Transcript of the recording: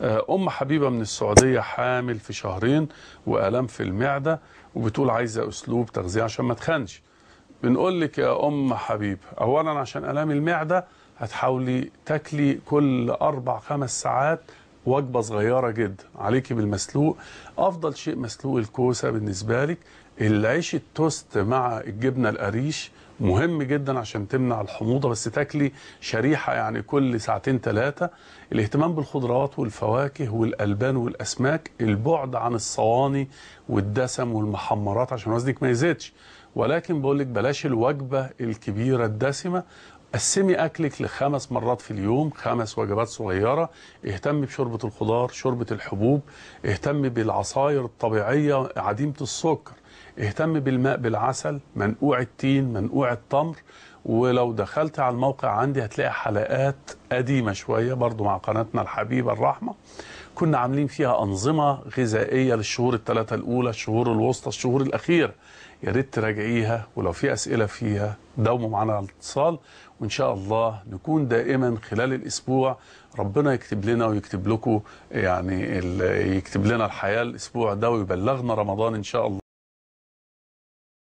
آه، ام حبيبه من السعوديه حامل في شهرين والام في المعده وبتقول عايزه اسلوب تغذيه عشان ما تخنش بنقول لك يا ام حبيبه اولا عشان الام المعده هتحاولي تاكلي كل اربع خمس ساعات وجبة صغيرة جدا عليكي بالمسلوق أفضل شيء مسلوق الكوسة بالنسبة لك العيش التوست مع الجبنة القريش مهم جدا عشان تمنع الحموضة بس تاكلي شريحة يعني كل ساعتين ثلاثة الاهتمام بالخضروات والفواكه والألبان والأسماك البعد عن الصواني والدسم والمحمرات عشان وزنك ما يزيدش ولكن بقول لك بلاش الوجبة الكبيرة الدسمة قسمي اكلك لخمس مرات في اليوم خمس وجبات صغيره اهتمي بشوربه الخضار شوربه الحبوب اهتمي بالعصاير الطبيعيه عديمه السكر اهتم بالماء بالعسل منقوع التين منقوع التمر ولو دخلت على الموقع عندي هتلاقي حلقات قديمة شوية برضو مع قناتنا الحبيبة الرحمة كنا عاملين فيها أنظمة غذائية للشهور الثلاثة الأولى الشهور الوسطى الشهور الأخيرة يا ريت تراجعيها ولو في أسئلة فيها داوموا معنا على الاتصال وإن شاء الله نكون دائما خلال الأسبوع ربنا يكتب لنا ويكتب لكم يعني يكتب لنا الحياة الأسبوع ده ويبلغنا رمضان إن شاء الله